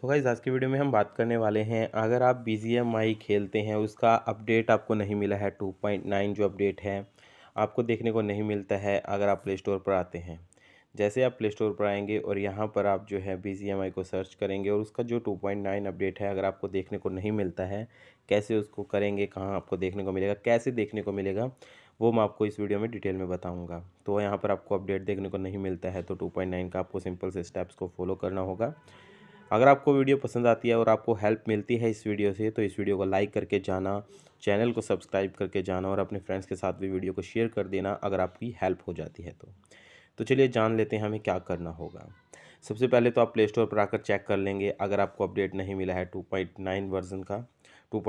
so guys आज के video में हम बात करने वाले हैं अगर आप बी जी एम आई खेलते हैं उसका अपडेट आपको नहीं मिला है टू पॉइंट नाइन जो अपडेट है आपको देखने को नहीं मिलता है अगर आप प्ले स्टोर पर आते हैं जैसे आप प्ले स्टोर पर आएंगे और यहाँ पर आप जो है बी जी एम आई को सर्च करेंगे और उसका जो टू पॉइंट नाइन अपडेट है अगर आपको देखने को नहीं मिलता है कैसे उसको करेंगे कहाँ आपको देखने को मिलेगा कैसे देखने को मिलेगा वो मैं आपको इस वीडियो में डिटेल में बताऊँगा तो यहाँ पर आपको अपडेट देखने को नहीं मिलता है तो टू पॉइंट नाइन का आपको सिंपल से स्टेप्स को फॉलो करना होगा अगर आपको वीडियो पसंद आती है और आपको हेल्प मिलती है इस वीडियो से तो इस वीडियो को लाइक करके जाना चैनल को सब्सक्राइब करके जाना और अपने फ्रेंड्स के साथ भी वीडियो को शेयर कर देना अगर आपकी हेल्प हो जाती है तो तो चलिए जान लेते हैं हमें क्या करना होगा सबसे पहले तो आप प्ले स्टोर पर आकर चेक कर लेंगे अगर आपको अपडेट नहीं मिला है नाइन वर्जन का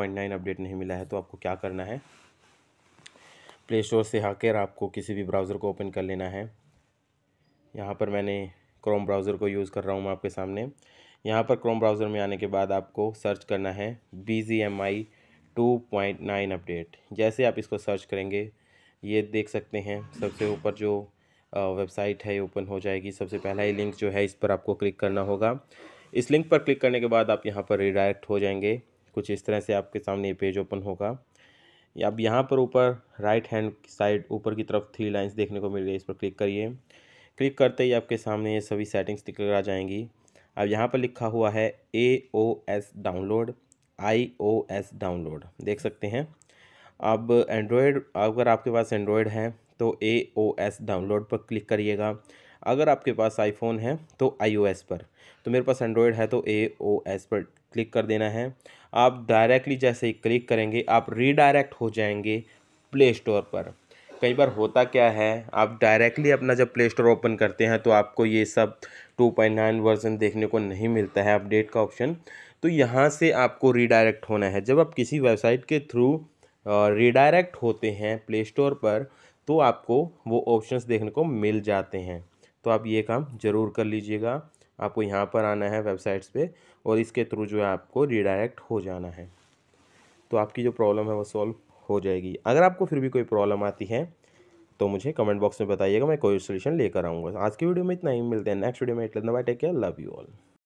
नाइन अपडेट नहीं मिला है तो आपको क्या करना है प्ले स्टोर से आकर आपको किसी भी ब्राउज़र को ओपन कर लेना है यहाँ पर मैंने क्रोम ब्राउज़र को यूज़ कर रहा हूँ मैं आपके सामने यहाँ पर क्रोम ब्राउज़र में आने के बाद आपको सर्च करना है B G M I two point nine update जैसे आप इसको सर्च करेंगे ये देख सकते हैं सबसे ऊपर जो वेबसाइट है ओपन हो जाएगी सबसे पहला ही लिंक जो है इस पर आपको क्लिक करना होगा इस लिंक पर क्लिक करने के बाद आप यहाँ पर रिडायरेक्ट हो जाएंगे कुछ इस तरह से आपके सामने ये पेज ओपन होगा अब यहाँ पर ऊपर राइट हैंड साइड ऊपर की तरफ थ्री लाइंस देखने को मिल रही है इस पर क्लिक करिए क्लिक करते ही आपके सामने ये सभी सेटिंग्स निकल आ जाएंगी अब यहाँ पर लिखा हुआ है A O S download I O S download देख सकते हैं अब एंड्रॉयड अगर आपके पास एंड्रॉयड है तो ए ओ एस डाउनलोड पर क्लिक करिएगा अगर आपके पास आईफोन है तो आईओएस पर तो मेरे पास एंड्रॉयड है तो ए ओ एस पर क्लिक कर देना है आप डायरेक्टली जैसे ही क्लिक करेंगे आप रीडायरेक्ट हो जाएंगे प्ले स्टोर पर कई बार होता क्या है आप डायरेक्टली अपना जब प्ले स्टोर ओपन करते हैं तो आपको ये सब टू पॉइंट नाइन वर्जन देखने को नहीं मिलता है अपडेट का ऑप्शन तो यहाँ से आपको रीडायरेक्ट होना है जब आप किसी वेबसाइट के थ्रू रीडायरेक्ट होते हैं प्ले स्टोर पर तो आपको वो ऑप्शंस देखने को मिल जाते हैं तो आप ये काम ज़रूर कर लीजिएगा आपको यहाँ पर आना है वेबसाइट्स पे और इसके थ्रू जो है आपको रिडायरेक्ट हो जाना है तो आपकी जो प्रॉब्लम है वो सॉल्व हो जाएगी अगर आपको फिर भी कोई प्रॉब्लम आती है तो मुझे कमेंट बॉक्स में बताइएगा मैं कोई सोल्यूशन लेकर आऊँगा आज की वीडियो में इतना ही मिलते हैं नेक्स्ट वीडियो में इतना bye take care love you all